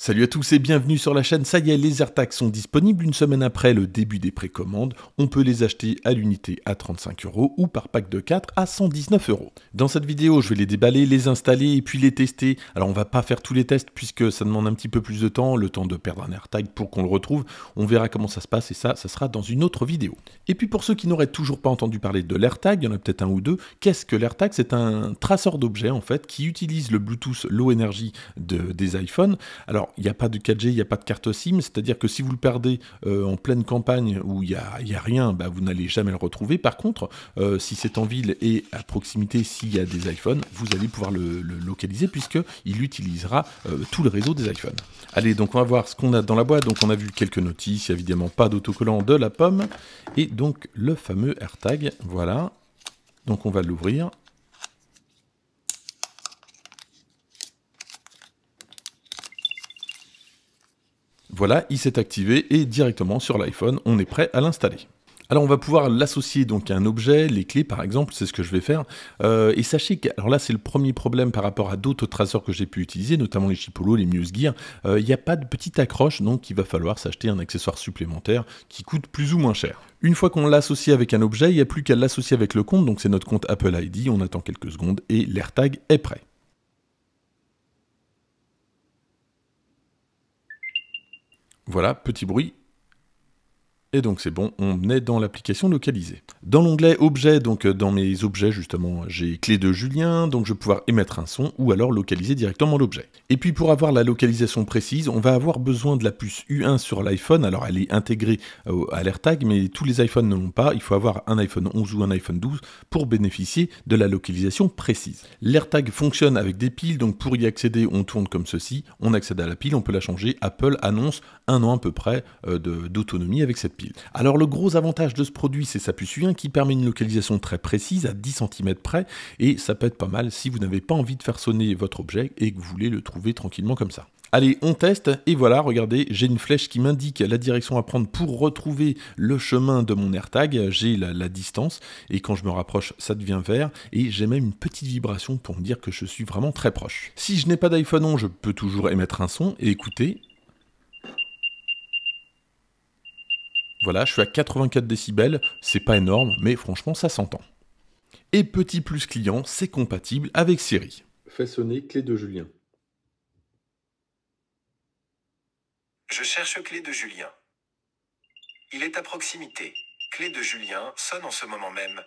Salut à tous et bienvenue sur la chaîne. Ça y est, les AirTags sont disponibles une semaine après le début des précommandes. On peut les acheter à l'unité à 35 euros ou par pack de 4 à 119 euros. Dans cette vidéo, je vais les déballer, les installer et puis les tester. Alors, on va pas faire tous les tests puisque ça demande un petit peu plus de temps, le temps de perdre un AirTag pour qu'on le retrouve. On verra comment ça se passe et ça, ça sera dans une autre vidéo. Et puis, pour ceux qui n'auraient toujours pas entendu parler de l'AirTag, il y en a peut-être un ou deux. Qu'est-ce que l'AirTag C'est un traceur d'objets en fait qui utilise le Bluetooth low energy de, des iPhones. Alors, il n'y a pas de 4G, il n'y a pas de carte SIM, c'est-à-dire que si vous le perdez euh, en pleine campagne où il n'y a, rien, bah, vous n'allez jamais le retrouver. Par contre, euh, si c'est en ville et à proximité, s'il y a des iPhones, vous allez pouvoir le, localiser puisqu'il utilisera euh, tout le réseau des iPhones. Allez, donc on va voir ce qu'on a dans la boîte. Donc on a vu quelques notices, évidemment pas d'autocollant de la pomme, et donc le fameux AirTag, voilà. Donc on va l'ouvrir. Voilà, il s'est activé et directement sur l'iPhone, on est prêt à l'installer. Alors on va pouvoir l'associer donc à un objet, les clés par exemple, c'est ce que je vais faire. Euh, et sachez que, alors là c'est le premier problème par rapport à d'autres traceurs que j'ai pu utiliser, notamment les Chipolo, les Muse Gear, il euh, n'y a pas de petite accroche, donc il va falloir s'acheter un accessoire supplémentaire qui coûte plus ou moins cher. Une fois qu'on l'associe avec un objet, il n'y a plus qu'à l'associer avec le compte, donc c'est notre compte Apple ID, on attend quelques secondes et l'AirTag est prêt. Voilà, petit bruit et donc c'est bon, on est dans l'application localisée. Dans l'onglet Objet, donc euh, dans mes objets justement, j'ai clé de Julien, donc je vais pouvoir émettre un son ou alors localiser directement l'objet. Et puis pour avoir la localisation précise, on va avoir besoin de la puce U1 sur l'iPhone, alors elle est intégrée euh, à l'AirTag, mais tous les iPhones ne l'ont pas, il faut avoir un iPhone 11 ou un iPhone 12 pour bénéficier de la localisation précise. L'AirTag fonctionne avec des piles, donc pour y accéder, on tourne comme ceci, on accède à la pile, on peut la changer, Apple annonce un an à peu près euh, d'autonomie avec cette alors le gros avantage de ce produit, c'est sa puce u qui permet une localisation très précise à 10 cm près, et ça peut être pas mal si vous n'avez pas envie de faire sonner votre objet et que vous voulez le trouver tranquillement comme ça. Allez, on teste, et voilà, regardez, j'ai une flèche qui m'indique la direction à prendre pour retrouver le chemin de mon AirTag, j'ai la, distance, et quand je me rapproche, ça devient vert, et j'ai même une petite vibration pour me dire que je suis vraiment très proche. Si je n'ai pas d'iPhone on, je peux toujours émettre un son, et écouter, Voilà, je suis à 84 décibels, c'est pas énorme, mais franchement ça s'entend. Et petit plus client, c'est compatible avec Siri. Fais sonner clé de Julien. Je cherche clé de Julien. Il est à proximité. Clé de Julien sonne en ce moment même.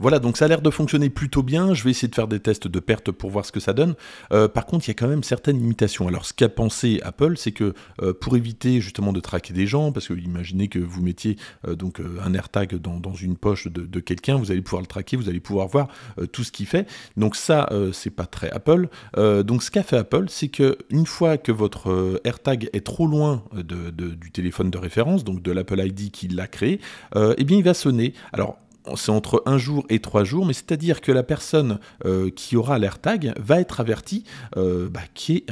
Voilà, donc ça a l'air de fonctionner plutôt bien. Je vais essayer de faire des tests de perte pour voir ce que ça donne. Euh, par contre, il y a quand même certaines limitations. Alors, ce qu'a pensé Apple, c'est que euh, pour éviter justement de traquer des gens, parce que imaginez que vous mettiez euh, donc un AirTag dans, dans une poche de, quelqu'un, vous allez pouvoir le traquer, vous allez pouvoir voir tout ce qu'il fait. Donc ça, c'est pas très Apple. donc ce qu'a fait Apple, c'est que une fois que votre AirTag est trop loin du téléphone de référence, donc de l'Apple ID qui l'a créé, eh bien il va sonner. Alors c'est entre un jour et trois jours, mais c'est-à-dire que la personne euh, qui aura l'AirTag va être avertie euh, bah, qu'il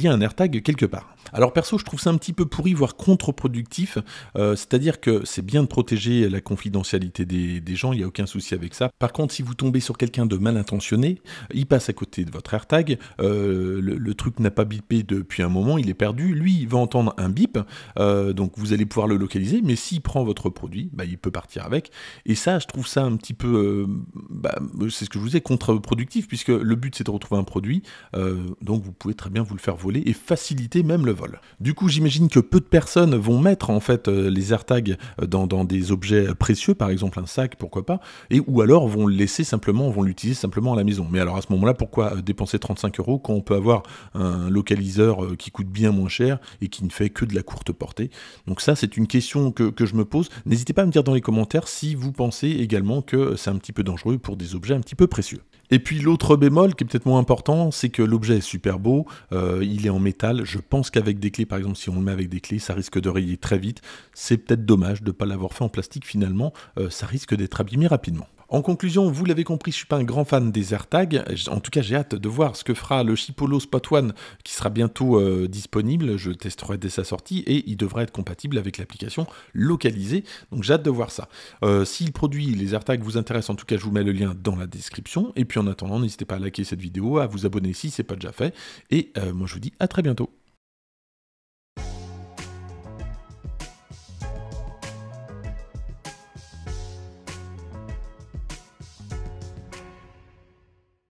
y a un AirTag quelque part. Alors perso, je trouve ça un petit peu pourri, voire contre-productif, euh, c'est-à-dire que c'est bien de protéger la confidentialité des, gens, il n'y a aucun souci avec ça. Par contre, si vous tombez sur quelqu'un de mal intentionné, il passe à côté de votre AirTag, le, le, truc n'a pas bipé depuis un moment, il est perdu, lui, il va entendre un bip, donc vous allez pouvoir le localiser, mais s'il prend votre produit, bah, il peut partir avec, et ça, je trouve ça un petit peu, euh, bah, c'est ce que je vous ai contre-productif, puisque le but c'est de retrouver un produit, euh, donc vous pouvez très bien vous le faire voler et faciliter même le vol. Du coup, j'imagine que peu de personnes vont mettre en fait euh, les AirTags dans, dans, des objets précieux, par exemple un sac, pourquoi pas, et ou alors vont le laisser simplement, vont l'utiliser simplement à la maison. Mais alors à ce moment-là, pourquoi dépenser 35 euros quand on peut avoir un localiseur qui coûte bien moins cher et qui ne fait que de la courte portée Donc ça, c'est une question que, que je me pose. N'hésitez pas à me dire dans les commentaires si vous pensez également que c'est un petit peu dangereux pour des objets un petit peu précieux. Et puis l'autre bémol, qui est peut-être moins important, c'est que l'objet est super beau, euh, il est en métal, je pense qu'avec des clés, par exemple, si on le met avec des clés, ça risque de rayer très vite, c'est peut-être dommage de ne pas l'avoir fait en plastique finalement, euh, ça risque d'être abîmé rapidement. En conclusion, vous l'avez compris, je suis pas un grand fan des AirTags. En tout cas, j'ai hâte de voir ce que fera le Chipolo Spot One qui sera bientôt euh, disponible. Je testerai dès sa sortie et il devrait être compatible avec l'application localisée. Donc j'ai hâte de voir ça. Euh, s'il produit, les AirTags vous intéressent, en tout cas, je vous mets le lien dans la description. Et puis en attendant, n'hésitez pas à liker cette vidéo, à vous abonner si c'est pas déjà fait. Et euh, moi, je vous dis à très bientôt.